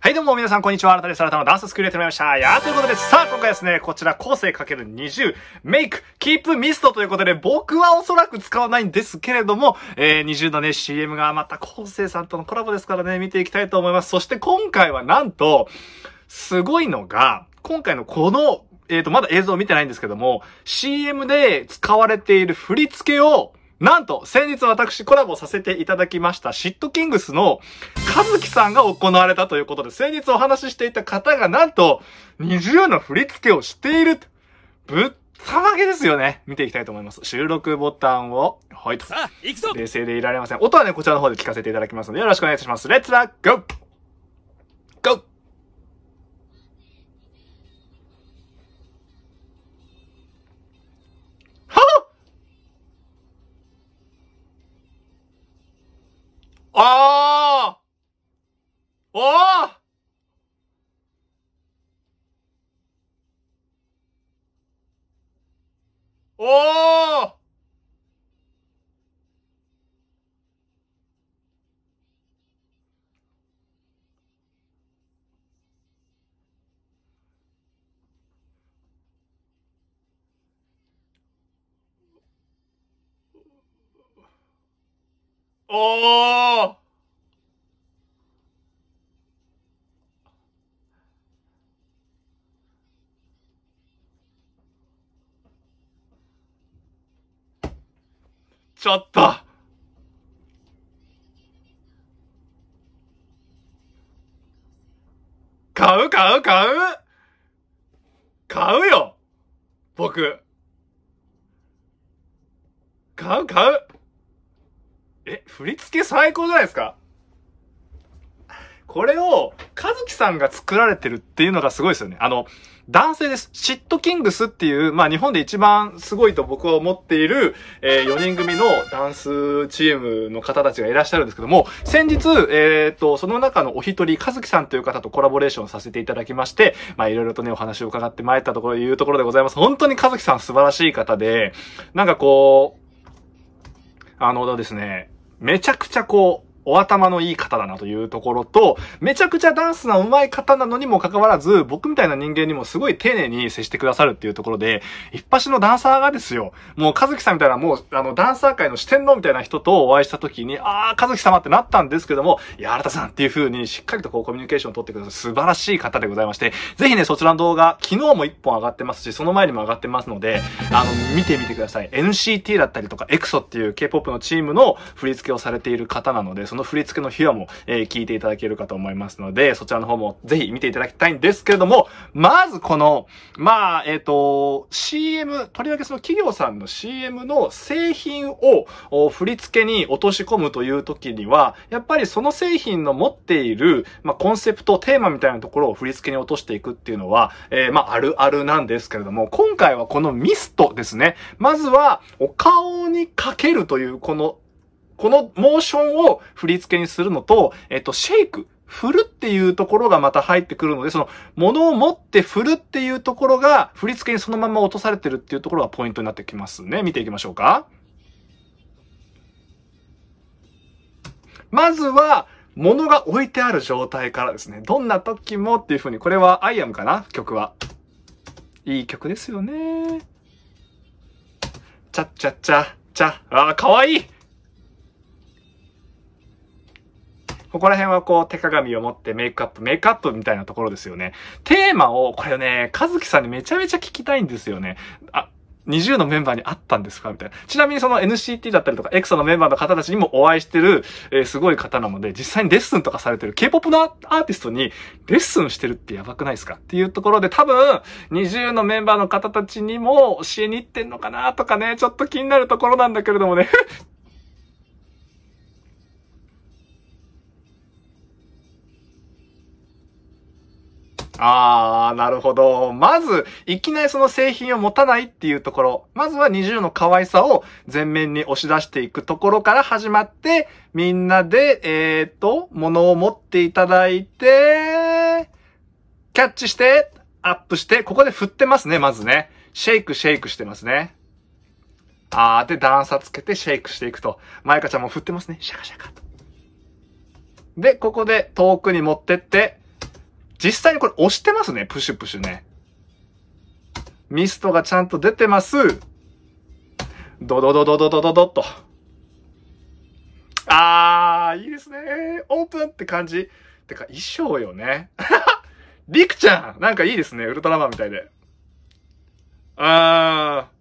はい、どうも皆さん、こんにちは。新たです。新たのダンススクールやってまいりました。やー、ということで、さあ、今回ですね、こちら、個性 ×20、メイク、キープミストということで、僕はおそらく使わないんですけれども、えー、20のね、CM がまた個性さんとのコラボですからね、見ていきたいと思います。そして今回はなんと、すごいのが、今回のこの、えっ、ー、と、まだ映像を見てないんですけども、CM で使われている振り付けを、なんと、先日私コラボさせていただきました、シットキングスの、和樹さんが行われたということで、先日お話ししていた方が、なんと、二重の振り付けをしている。ぶっさまけですよね。見ていきたいと思います。収録ボタンを、はいと。さあ、行くぞ冷静でいられません。音はね、こちらの方で聞かせていただきますので、よろしくお願いします。レッツラッグ 아! 아! 어? 오! 어? おーちょっと買う買う買う買うよ僕買う買うえ、振り付け最高じゃないですかこれを、和樹さんが作られてるっていうのがすごいですよね。あの、男性です。シットキングスっていう、まあ日本で一番すごいと僕は思っている、えー、4人組のダンスチームの方たちがいらっしゃるんですけども、先日、えっ、ー、と、その中のお一人、和樹さんという方とコラボレーションさせていただきまして、まあいろいろとね、お話を伺ってまいったところ、いうところでございます。本当に和樹さん素晴らしい方で、なんかこう、あの、ですね、めちゃくちゃこう、お頭のいい方だなというところと、めちゃくちゃダンスが上手い方なのにもかかわらず、僕みたいな人間にもすごい丁寧に接してくださるっていうところで、一発のダンサーがですよ、もう和樹さんみたいなもう、あの、ダンサー界の四天王みたいな人とお会いした時に、あー、和樹様ってなったんですけども、いや、新田さんっていう風にしっかりとこうコミュニケーションを取ってくださる素晴らしい方でございまして、ぜひね、そちらの動画、昨日も1本上がってますし、その前にも上がってますので、あの、見てみてください。NCT だったりとか、EXO っていう K-POP のチームの振り付けをされている方なので、そのの振り付けの秘話も、えー、聞いていただけるかと思いますので、そちらの方もぜひ見ていただきたいんですけれども、まずこの、まあ、えっ、ー、と、CM、とりわけその企業さんの CM の製品を振り付けに落とし込むという時には、やっぱりその製品の持っている、まあ、コンセプト、テーマみたいなところを振り付けに落としていくっていうのは、えー、まあ、あるあるなんですけれども、今回はこのミストですね。まずは、お顔にかけるという、このこのモーションを振り付けにするのと、えっと、シェイク。振るっていうところがまた入ってくるので、その、物を持って振るっていうところが、振り付けにそのまま落とされてるっていうところがポイントになってきますね。見ていきましょうか。まずは、物が置いてある状態からですね。どんな時もっていう風に、これはアイアムかな曲は。いい曲ですよね。ちゃっちゃっちゃ、ちゃ、ああ、かわいいここら辺はこう手鏡を持ってメイクアップ、メイクアップみたいなところですよね。テーマを、これね、和樹さんにめちゃめちゃ聞きたいんですよね。あ、20のメンバーにあったんですかみたいな。ちなみにその NCT だったりとか、エクソのメンバーの方たちにもお会いしてる、えー、すごい方なので、実際にレッスンとかされてる K-POP のアーティストにレッスンしてるってやばくないですかっていうところで、多分、20のメンバーの方たちにも教えに行ってんのかなとかね、ちょっと気になるところなんだけれどもね あー、なるほど。まず、いきなりその製品を持たないっていうところ。まずは20の可愛さを前面に押し出していくところから始まって、みんなで、えー、と、物を持っていただいて、キャッチして、アップして、ここで振ってますね、まずね。シェイク、シェイクしてますね。あー、で、段差つけてシェイクしていくと。マイカちゃんも振ってますね。シャカシャカと。で、ここで遠くに持ってって、実際にこれ押してますね、プシュプシュね。ミストがちゃんと出てます。ドドドドドドドドっと。あー、いいですね。オープンって感じ。てか、衣装よね。りくちゃんなんかいいですね。ウルトラマンみたいで。あー。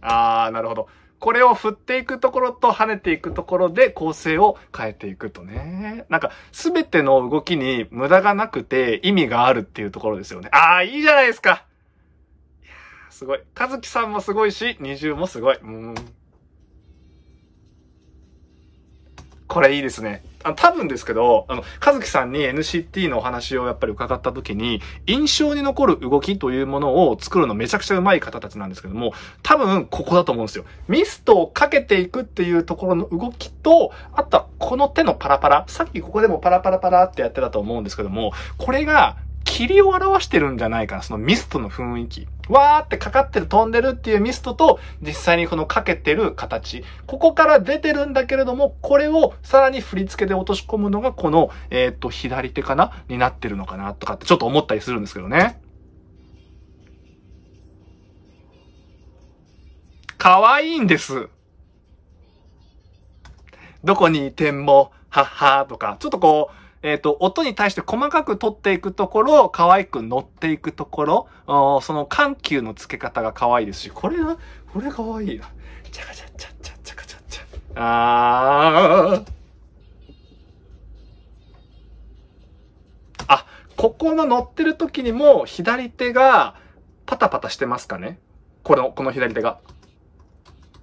あー、なるほど。これを振っていくところと跳ねていくところで構成を変えていくとね。なんか、すべての動きに無駄がなくて意味があるっていうところですよね。ああ、いいじゃないですかいやすごい。かずきさんもすごいし、二重もすごい。うん。これいいですね。あ多分ですけど、あの、和樹さんに NCT のお話をやっぱり伺った時に、印象に残る動きというものを作るのめちゃくちゃうまい方たちなんですけども、多分ここだと思うんですよ。ミストをかけていくっていうところの動きと、あとはこの手のパラパラ。さっきここでもパラパラパラってやってたと思うんですけども、これが霧を表してるんじゃないかな、そのミストの雰囲気。わーってかかってる飛んでるっていうミストと、実際にこのかけてる形。ここから出てるんだけれども、これをさらに振り付けで落とし込むのが、この、えー、っと、左手かなになってるのかなとかってちょっと思ったりするんですけどね。可愛いんです。どこにいても、はっはーとか、ちょっとこう、えっ、ー、と、音に対して細かく取っていくところ、可愛く乗っていくところ、その緩急の付け方が可愛いですし、これは、これ可愛いな。チャカチャチャチャチャカチャチャ。あー。あ、ここの乗ってる時にも左手がパタパタしてますかねこの、この左手が。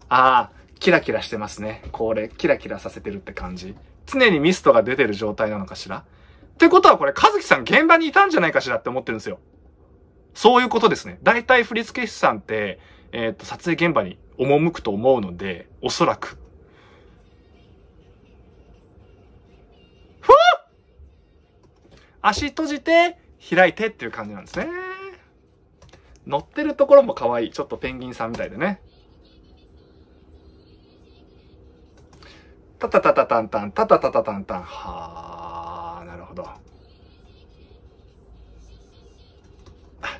ああ、キラキラしてますね。これ、キラキラさせてるって感じ。常にミストが出てる状態なのかしらってことはこれ、和樹さん現場にいたんじゃないかしらって思ってるんですよ。そういうことですね。大体振付師さんって、えっ、ー、と、撮影現場に赴くと思うので、おそらく。ふぅ足閉じて、開いてっていう感じなんですね。乗ってるところも可愛い。ちょっとペンギンさんみたいでね。タタタタタンタン、タタタタタンタン。はあ、なるほど。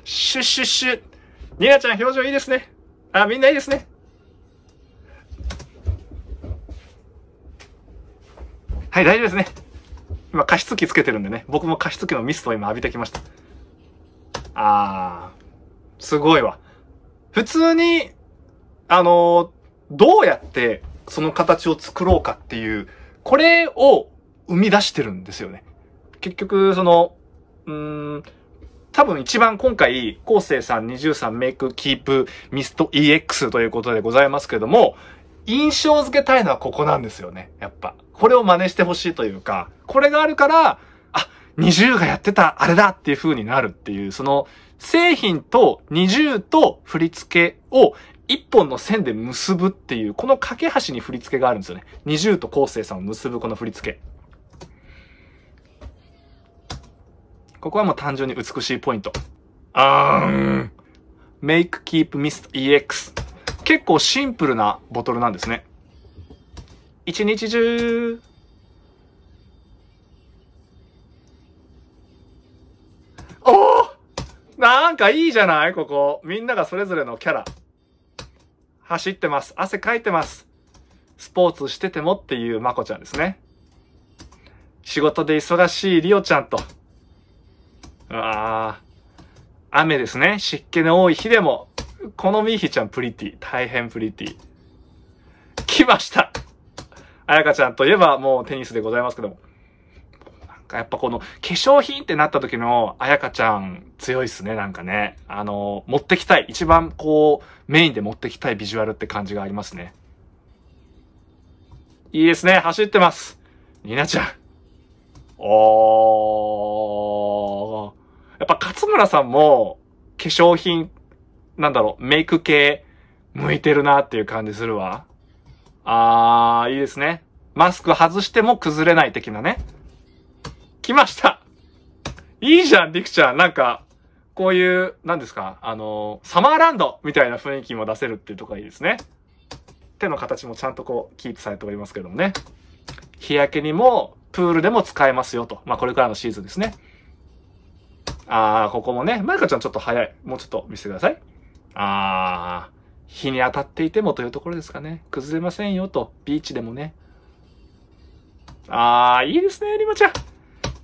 シュッシュッシュッ。ニラちゃん表情いいですね。あ、みんないいですね。はい、大丈夫ですね。今、加湿器つけてるんでね。僕も加湿器のミストを今浴びてきました。あー、すごいわ。普通に、あのー、どうやってその形を作ろうかっていう、これを生み出してるんですよね。結局、その、うん、多分一番今回、厚生さん23メイクキープミスト EX ということでございますけども、印象付けたいのはここなんですよね。やっぱ。これを真似してほしいというか、これがあるから、あ、20がやってた、あれだっていう風になるっていう、その、製品と20と振り付けを一本の線で結ぶっていう、この架け橋に振り付けがあるんですよね。二重と昴生さんを結ぶこの振り付け。ここはもう単純に美しいポイント。あーん。Make Keep Mist EX。結構シンプルなボトルなんですね。一日中。おおなんかいいじゃないここ。みんながそれぞれのキャラ。走ってます。汗かいてます。スポーツしててもっていうまこちゃんですね。仕事で忙しいリオちゃんと。ああ、雨ですね。湿気の多い日でも、このみーひちゃんプリティ。大変プリティ。来ましたあやかちゃんといえばもうテニスでございますけども。かやっぱこの化粧品ってなった時のあやかちゃん強いっすね、なんかね。あの、持ってきたい。一番こう、メインで持ってきたいビジュアルって感じがありますね。いいですね、走ってます。ニナちゃん。おー。やっぱ勝村さんも化粧品、なんだろう、メイク系向いてるなっていう感じするわ。あー、いいですね。マスク外しても崩れない的なね。来ましたいいじゃん、リクちゃん。なんか、こういう、何ですか、あの、サマーランドみたいな雰囲気も出せるっていうとこがいいですね。手の形もちゃんとこう、キープされておりますけどもね。日焼けにも、プールでも使えますよと。まあ、これからのシーズンですね。あー、ここもね、まゆかちゃんちょっと早い。もうちょっと見せてください。あー、日に当たっていてもというところですかね。崩れませんよと。ビーチでもね。あー、いいですね、リマちゃん。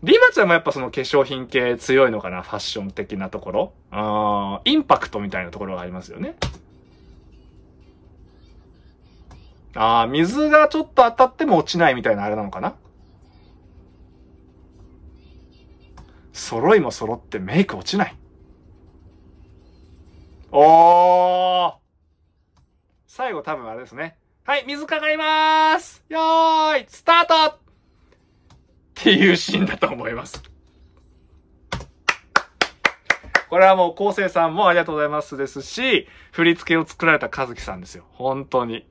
リマちゃんもやっぱその化粧品系強いのかなファッション的なところあインパクトみたいなところがありますよね。ああ、水がちょっと当たっても落ちないみたいなあれなのかな揃いも揃ってメイク落ちない。おー最後多分あれですね。はい、水かかりまーすよーいスタートっていうシーンだと思います。これはもう、昴生さんもありがとうございますですし、振り付けを作られた和樹さんですよ。本当に。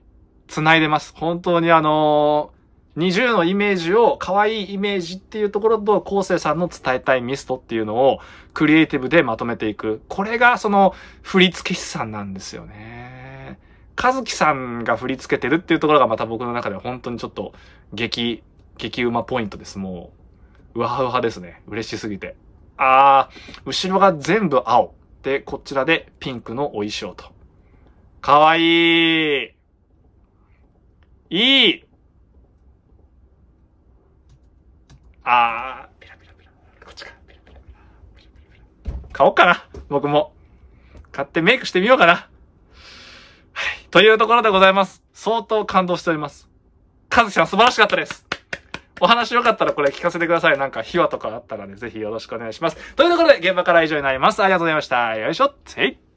繋いでます。本当にあのー、20のイメージを、可愛いイメージっていうところと、昴生さんの伝えたいミストっていうのを、クリエイティブでまとめていく。これがその、振り付師さんなんですよね。和樹さんが振り付けてるっていうところがまた僕の中では本当にちょっと、激激うまポイントです、もう。うわうわですね。嬉しすぎて。あー、後ろが全部青。で、こちらでピンクのお衣装と。かわいいいいあー、ピラピラピラ。こっちか。ピラピラピラ。ピラピラピラ。買おうかな。僕も。買ってメイクしてみようかな。はい。というところでございます。相当感動しております。かずきさん素晴らしかったです。お話よかったらこれ聞かせてください。なんか秘話とかあったらね、ぜひよろしくお願いします。というところで、現場から以上になります。ありがとうございました。よいしょ。てい。